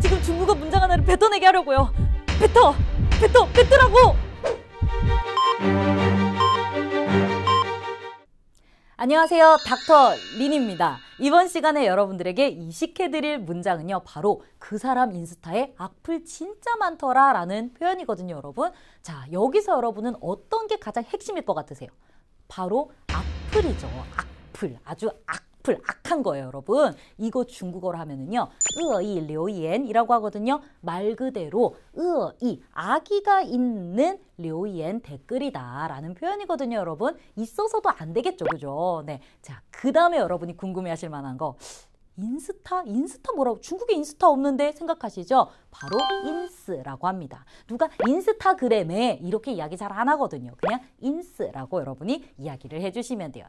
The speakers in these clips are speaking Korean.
지금 중국어 문장 하나를 뱉어내게 하려고요. 뱉어! 뱉어! 뱉으라고! 안녕하세요. 닥터 린입니다. 이번 시간에 여러분들에게 이식해드릴 문장은요. 바로 그 사람 인스타에 악플 진짜 많더라 라는 표현이거든요, 여러분. 자, 여기서 여러분은 어떤 게 가장 핵심일 것 같으세요? 바로 악플이죠. 악플. 아주 악플. 악플, 악한 거예요, 여러분. 이거 중국어로 하면은요. 으어이 료이엔이라고 하거든요. 말 그대로 으어이 아기가 있는 료이엔 댓글이다라는 표현이거든요, 여러분. 있어서도 안 되겠죠, 그죠? 네. 자, 그다음에 여러분이 궁금해 하실 만한 거 인스타? 인스타 뭐라고? 중국에 인스타 없는데 생각하시죠? 바로 인스라고 합니다. 누가 인스타그램에 이렇게 이야기 잘 안 하거든요. 그냥 인스라고 여러분이 이야기를 해주시면 돼요.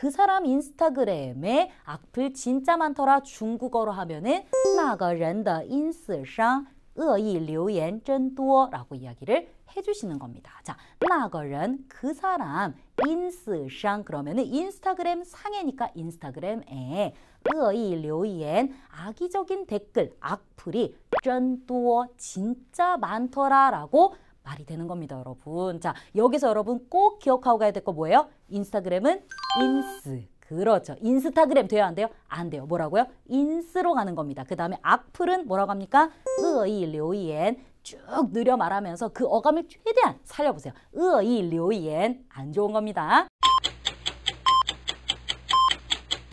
그 사람 인스타그램에 악플 진짜 많더라 중국어로 하면은 那个人的因死伤恶意留言真多라고 이야기를 해주시는 겁니다. 자, 那个人그 사람 인스상 그러면은 인스타그램 상해니까 인스타그램에 으이 료이엔 악의적인 댓글 악플이 쩐多 진짜 많더라라고 말이 되는 겁니다, 여러분. 자, 여기서 여러분 꼭 기억하고 가야 될 거 뭐예요? 인스타그램은 인스. 그렇죠. 인스타그램 돼야 안 돼요? 안 돼요. 뭐라고요? 인스로 가는 겁니다. 그 다음에 악플은 뭐라고 합니까? 으이료이엔 쭉 느려 말하면서 그 어감을 최대한 살려보세요. 으이료이엔 안 좋은 겁니다.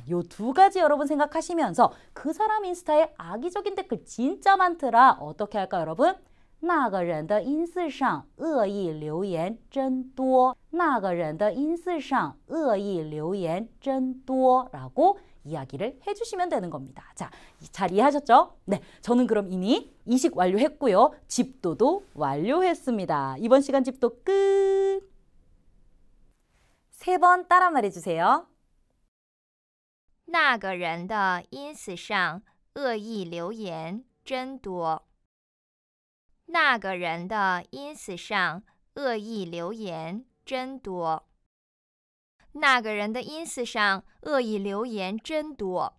요 두 가지 여러분 생각하시면서 그 사람 인스타에 악의적인 댓글 진짜 많더라. 어떻게 할까 요 여러분? 那个人的音字上恶意留言真多。那个人的音字上恶意留言真多。라고 이야기를 해주시면 되는 겁니다. 자, 잘 이해하셨죠? 네, 저는 그럼 이미 이식 완료했고요. 집도도 완료했습니다. 이번 시간 집도 끝! 세 번 따라 말해주세요. 那个人的音字上恶意留言真多。那个人的 ins 上恶意留言真多。那个人的 ins 上恶意留言真多。